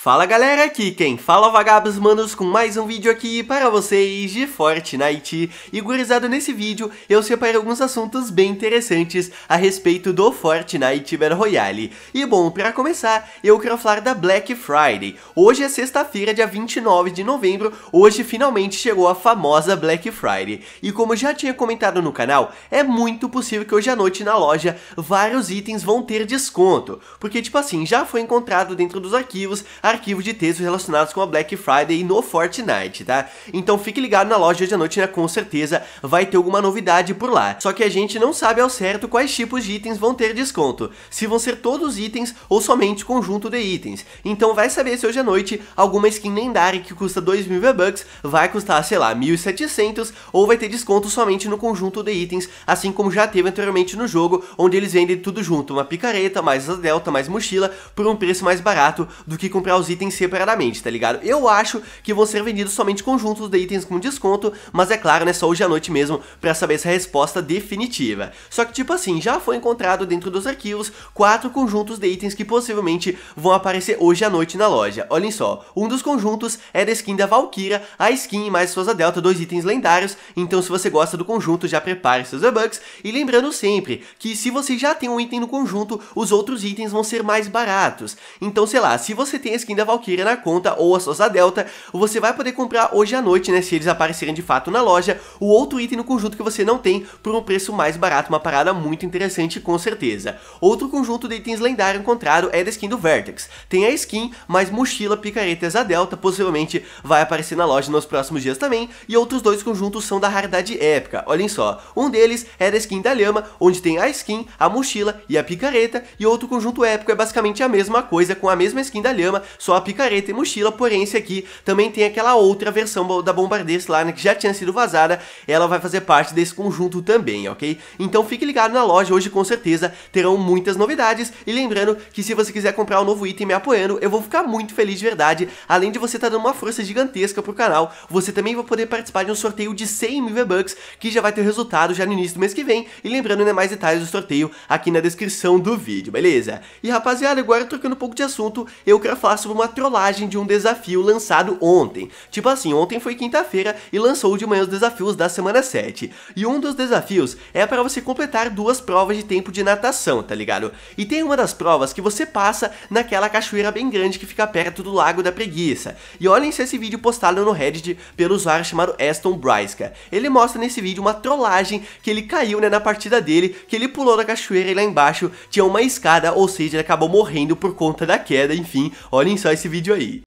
Fala galera, aqui quem fala é vagabos manos com mais um vídeo aqui para vocês de Fortnite. E nesse vídeo eu separei alguns assuntos bem interessantes a respeito do Fortnite Battle Royale. E bom, para começar, eu quero falar da Black Friday. Hoje é sexta-feira, dia 29 de novembro, hoje finalmente chegou a famosa Black Friday. E como já tinha comentado no canal, é muito possível que hoje à noite na loja vários itens vão ter desconto. Porque tipo assim, já foi encontrado dentro dos arquivos arquivo de textos relacionados com a Black Friday no Fortnite, tá? Então fique ligado na loja hoje à noite, né? Com certeza vai ter alguma novidade por lá. Só que a gente não sabe ao certo quais tipos de itens vão ter desconto, se vão ser todos os itens ou somente conjunto de itens. Então vai saber se hoje à noite alguma skin lendária que custa 2.000 V-Bucks vai custar, sei lá, 1.700 ou vai ter desconto somente no conjunto de itens, assim como já teve anteriormente no jogo, onde eles vendem tudo junto, uma picareta, mais a delta, mais mochila, por um preço mais barato do que comprar os itens separadamente, tá ligado? Eu acho que vão ser vendidos somente conjuntos de itens com desconto, mas é claro, né, só hoje à noite mesmo pra saber essa resposta definitiva. Só que tipo assim, já foi encontrado dentro dos arquivos quatro conjuntos de itens que possivelmente vão aparecer hoje à noite na loja. Olhem só, um dos conjuntos é da skin da Valkyra, a skin mais suas Delta, dois itens lendários, então se você gosta do conjunto já prepare seus V-Bucks e lembrando sempre que se você já tem um item no conjunto, os outros itens vão ser mais baratos. Então sei lá, se você tem a skin skin da Valkyria na conta ou a Sousa Delta, você vai poder comprar hoje à noite, né, se eles aparecerem de fato na loja, o outro item no conjunto que você não tem por um preço mais barato, uma parada muito interessante com certeza. Outro conjunto de itens lendário encontrado é da skin do Vertex. Tem a skin, mais mochila, picareta e asa delta possivelmente vai aparecer na loja nos próximos dias também, e outros dois conjuntos são da raridade épica, olhem só. Um deles é da skin da lhama, onde tem a skin, a mochila e a picareta, e outro conjunto épico é basicamente a mesma coisa com a mesma skin da lhama, só a picareta e mochila, porém esse aqui também tem aquela outra versão da Bombardier Slime né, que já tinha sido vazada, ela vai fazer parte desse conjunto também, ok? Então fique ligado na loja, hoje com certeza terão muitas novidades, e lembrando que se você quiser comprar um novo item me apoiando, eu vou ficar muito feliz de verdade, além de você estar tá dando uma força gigantesca pro canal, você também vai poder participar de um sorteio de 100 mil V-Bucks, que já vai ter o resultado já no início do mês que vem, e lembrando, né, mais detalhes do sorteio aqui na descrição do vídeo, beleza? E rapaziada, agora trocando um pouco de assunto, eu quero falar sobre sobre uma trollagem de um desafio lançado ontem. Tipo assim, ontem foi quinta-feira e lançou de manhã os desafios da semana 7. E um dos desafios é para você completar duas provas de tempo de natação, tá ligado? E tem uma das provas que você passa naquela cachoeira bem grande que fica perto do Lago da Preguiça. E olhem se esse vídeo postado no Reddit pelo usuário chamado Aston Brysca. Ele mostra nesse vídeo uma trollagem que ele caiu né, na partida dele, que ele pulou da cachoeira e lá embaixo tinha uma escada, ou seja, ele acabou morrendo por conta da queda, enfim, olhem pensar esse vídeo aí.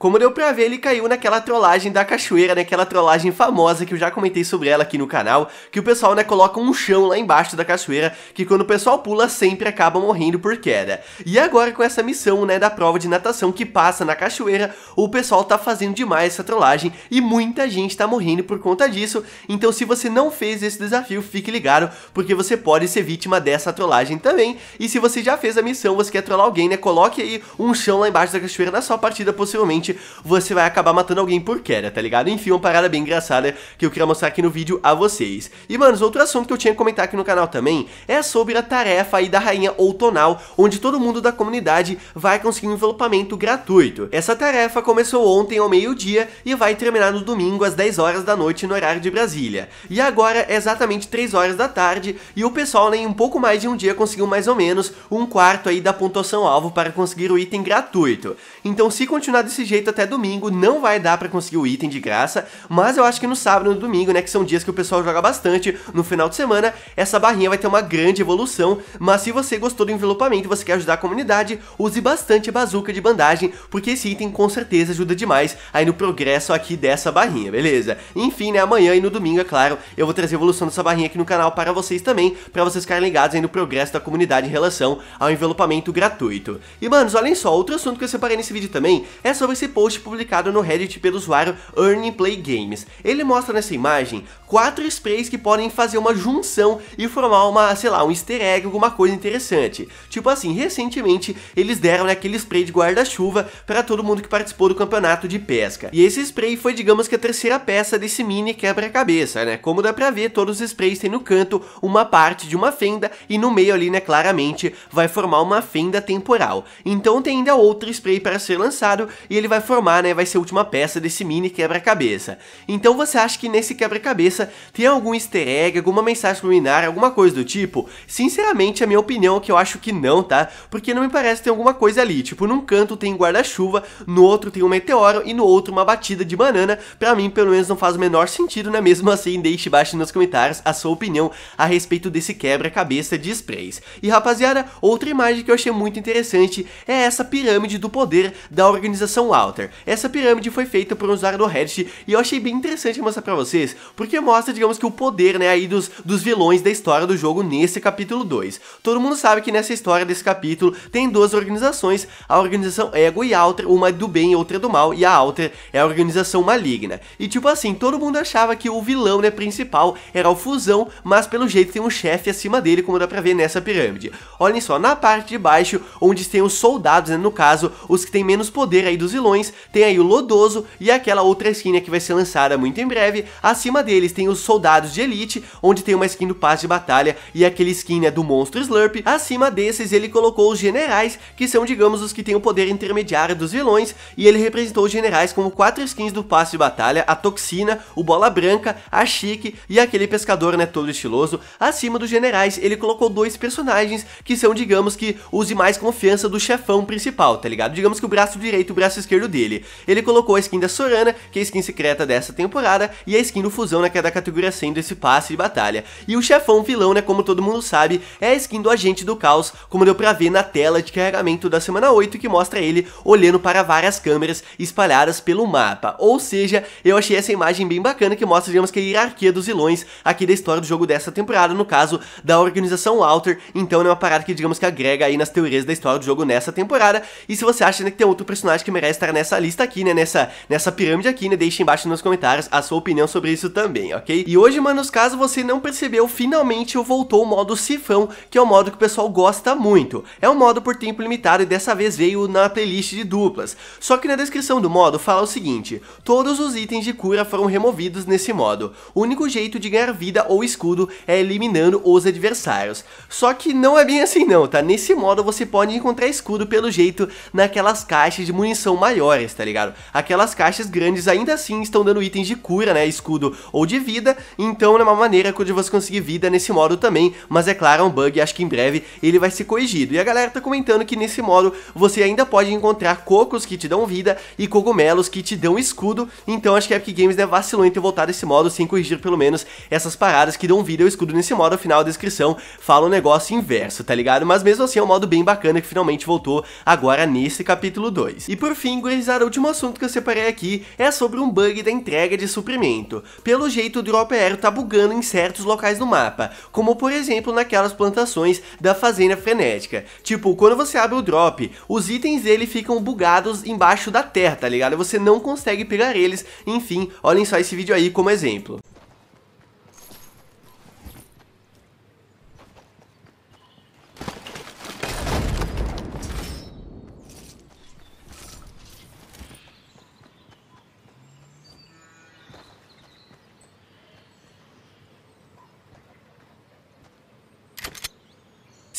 Como deu pra ver, ele caiu naquela trollagem da cachoeira, naquela trollagem famosa que eu já comentei sobre ela aqui no canal, que o pessoal, né, coloca um chão lá embaixo da cachoeira, que quando o pessoal pula, sempre acaba morrendo por queda. E agora com essa missão, né, da prova de natação que passa na cachoeira, o pessoal tá fazendo demais essa trollagem e muita gente tá morrendo por conta disso, então se você não fez esse desafio, fique ligado, porque você pode ser vítima dessa trollagem também, e se você já fez a missão, você quer trollar alguém, né, coloque aí um chão lá embaixo da cachoeira na sua partida, possivelmente você vai acabar matando alguém por queda, tá ligado? Enfim, uma parada bem engraçada que eu queria mostrar aqui no vídeo a vocês. E, mano, outro assunto que eu tinha que comentar aqui no canal também é sobre a tarefa aí da Rainha Outonal, onde todo mundo da comunidade vai conseguir um envelopamento gratuito. Essa tarefa começou ontem ao meio-dia e vai terminar no domingo às 10 horas da noite no horário de Brasília. E agora é exatamente 3 horas da tarde e o pessoal nem né, em um pouco mais de um dia conseguiu mais ou menos um quarto aí da pontuação alvo para conseguir o item gratuito. Então se continuar desse jeito jeito até domingo, não vai dar para conseguir o item de graça, mas eu acho que no sábado e no domingo, né, que são dias que o pessoal joga bastante, no final de semana, essa barrinha vai ter uma grande evolução, mas se você gostou do envelopamento e você quer ajudar a comunidade, use bastante a bazuca de bandagem, porque esse item com certeza ajuda demais aí no progresso aqui dessa barrinha, beleza? Enfim, né, amanhã e no domingo, é claro, eu vou trazer a evolução dessa barrinha aqui no canal para vocês também, para vocês ficarem ligados aí no progresso da comunidade em relação ao envelopamento gratuito. E, manos, olhem só, outro assunto que eu separei nesse vídeo também é sobre esse post publicado no Reddit pelo usuário Earning Play Games. Ele mostra nessa imagem quatro sprays que podem fazer uma junção e formar uma, sei lá, um easter egg, alguma coisa interessante. Tipo assim, recentemente eles deram né, aquele spray de guarda-chuva para todo mundo que participou do campeonato de pesca. E esse spray foi, digamos que a terceira peça desse mini quebra-cabeça, né? Como dá pra ver, todos os sprays têm no canto uma parte de uma fenda e no meio ali, né, claramente, vai formar uma fenda temporal. Então tem ainda outro spray para ser lançado e ele vai vai formar, né, vai ser a última peça desse mini quebra-cabeça. Então você acha que nesse quebra-cabeça tem algum easter egg, alguma mensagem luminar, alguma coisa do tipo? Sinceramente, a minha opinião é que eu acho que não, tá? Porque não me parece ter alguma coisa ali, tipo, num canto tem guarda-chuva, no outro tem um meteoro e no outro uma batida de banana, pra mim pelo menos não faz o menor sentido, né, mesmo assim deixe baixo nos comentários a sua opinião a respeito desse quebra-cabeça de sprays. E rapaziada, outra imagem que eu achei muito interessante é essa pirâmide do poder da organização Alta. Essa pirâmide foi feita por um usuário do Reddit e eu achei bem interessante mostrar pra vocês, porque mostra, digamos que o poder, né, aí dos, dos vilões da história do jogo nesse capítulo 2. Todo mundo sabe que nessa história desse capítulo tem duas organizações, a organização Ego e Alter, uma é do bem e outra é do mal, e a Alter é a organização maligna. E tipo assim, todo mundo achava que o vilão, né, principal era o Fusão, mas pelo jeito tem um chefe acima dele, como dá pra ver nessa pirâmide. Olhem só, na parte de baixo, onde tem os soldados, né, no caso, os que têm menos poder aí dos vilões, tem aí o Lodoso e aquela outra skin né, que vai ser lançada muito em breve. Acima deles tem os Soldados de Elite, onde tem uma skin do Paz de Batalha e aquele skin né, do Monstro Slurp. Acima desses ele colocou os Generais, que são digamos os que têm o poder intermediário dos vilões, e ele representou os Generais como quatro skins do paz de Batalha, a Toxina, o Bola Branca, a Chique e aquele pescador né, todo estiloso. Acima dos Generais ele colocou dois personagens que são digamos que os de mais confiança do chefão principal, tá ligado? Digamos que o braço direito e o braço esquerdo dele. Ele colocou a skin da Sorana, que é a skin secreta dessa temporada, e a skin do Fusão, né, que é da categoria 100 esse passe de batalha. E o chefão vilão, né, como todo mundo sabe, é a skin do Agente do Caos, como deu pra ver na tela de carregamento da semana 8, que mostra ele olhando para várias câmeras espalhadas pelo mapa. Ou seja, eu achei essa imagem bem bacana, que mostra, digamos, que a hierarquia dos vilões aqui da história do jogo dessa temporada, no caso da organização Alter, então é né, uma parada que, digamos, que agrega aí nas teorias da história do jogo nessa temporada, e se você acha né, que tem outro personagem que merece estar nessa lista aqui, né? Nessa, nessa pirâmide aqui, né? Deixa embaixo nos comentários a sua opinião sobre isso também, ok? E hoje, manos, caso você não percebeu, finalmente eu voltou o modo Sifão, que é um modo que o pessoal gosta muito. É um modo por tempo limitado e dessa vez veio na playlist de duplas. Só que na descrição do modo fala o seguinte, todos os itens de cura foram removidos nesse modo. O único jeito de ganhar vida ou escudo é eliminando os adversários. Só que não é bem assim não, tá? Nesse modo você pode encontrar escudo pelo jeito naquelas caixas de munição maior maiores, tá ligado? Aquelas caixas grandes ainda assim estão dando itens de cura, né, escudo ou de vida, então é uma maneira de você conseguir vida nesse modo também, mas é claro, é um bug, acho que em breve ele vai ser corrigido. E a galera tá comentando que nesse modo você ainda pode encontrar cocos que te dão vida e cogumelos que te dão escudo, então acho que a Epic Games né, vacilou em ter voltado esse modo sem corrigir pelo menos essas paradas que dão vida ou escudo nesse modo, afinal a descrição fala um negócio inverso, tá ligado? Mas mesmo assim é um modo bem bacana que finalmente voltou agora nesse capítulo 2. E por fim, gurizada, o último assunto que eu separei aqui é sobre um bug da entrega de suprimento. Pelo jeito, o Drop aéreo tá bugando em certos locais do mapa, como por exemplo naquelas plantações da Fazenda Frenética. Tipo, quando você abre o drop, os itens dele ficam bugados embaixo da terra, tá ligado? Você não consegue pegar eles, enfim, olhem só esse vídeo aí como exemplo.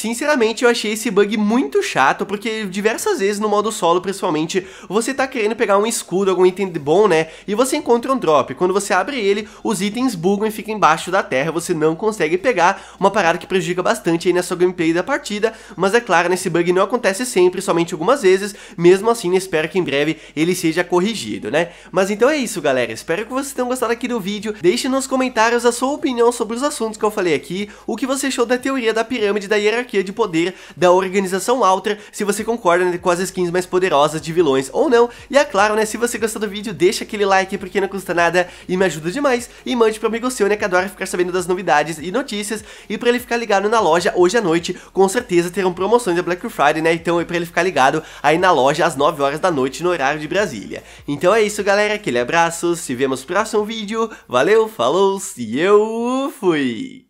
Sinceramente, eu achei esse bug muito chato, porque diversas vezes no modo solo, principalmente, você tá querendo pegar um escudo, algum item bom, né? E você encontra um drop. Quando você abre ele, os itens bugam e ficam embaixo da terra, você não consegue pegar, uma parada que prejudica bastante aí na sua gameplay da partida, mas é claro, nesse bug não acontece sempre, somente algumas vezes, mesmo assim, espero que em breve ele seja corrigido, né? Mas então é isso, galera, espero que vocês tenham gostado aqui do vídeo, deixe nos comentários a sua opinião sobre os assuntos que eu falei aqui, o que você achou da teoria da pirâmide da hierarquia hierarquia de poder da organização Alter, se você concorda né, com as skins mais poderosas de vilões ou não. E é claro, né, se você gostou do vídeo, deixa aquele like porque não custa nada e me ajuda demais. E mande pro amigo seu, né, que adora ficar sabendo das novidades e notícias. E pra ele ficar ligado na loja hoje à noite, com certeza terão promoções da Black Friday, né? Então é pra ele ficar ligado aí na loja às 9 horas da noite no horário de Brasília. Então é isso, galera. Aquele abraço, se vemos no próximo vídeo. Valeu, falou e eu fui!